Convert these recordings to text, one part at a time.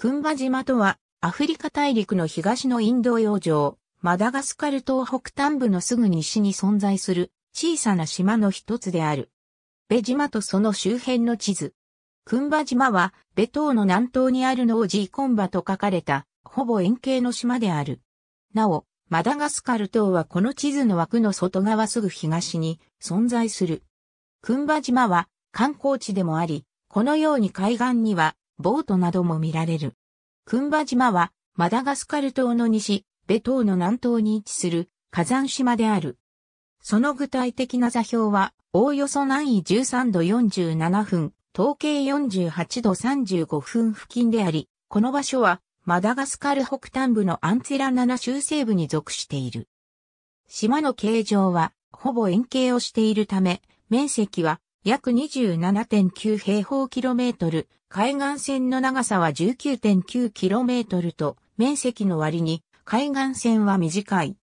クンバ島とは、アフリカ大陸の東のインド洋上、マダガスカル島北端部のすぐ西に存在する小さな島の一つである。ベ島とその周辺の地図。クンバ島は、ベ島の南東にあるノージーコンバと書かれた、ほぼ円形の島である。なお、マダガスカル島はこの地図の枠の外側すぐ東に存在する。クンバ島は観光地でもあり、このように海岸にはボートなども見られる。クンバ島は、マダガスカル島の西、ベ島の南東に位置する火山島である。その具体的な座標は、おおよそ南緯13度47分、統計48度35分付近であり、この場所は、マダガスカル北端部のアンツィラ7州西部に属している。島の形状は、ほぼ円形をしているため、面積は約27.9平方キロメートル、海岸線の長さは19.9キロメートルと、面積の割に、海岸線は短い。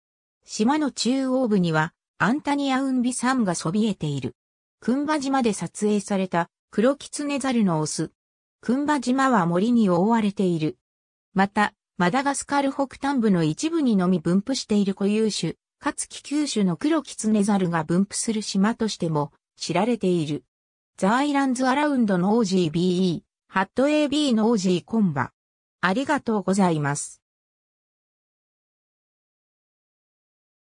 島の中央部には、アンタニアウビサ山がそびえている。クンバ島で撮影された、黒キツネザルのオス。クンバ島は森に覆われている。また、マダガスカル北端部の一部にのみ分布している固有種、かつ気九種の黒キツネザルが分布する島としても知られている。ザ・アイランズ・アラウンドの OGBE、ハット AB の OG コンバ。ありがとうございます。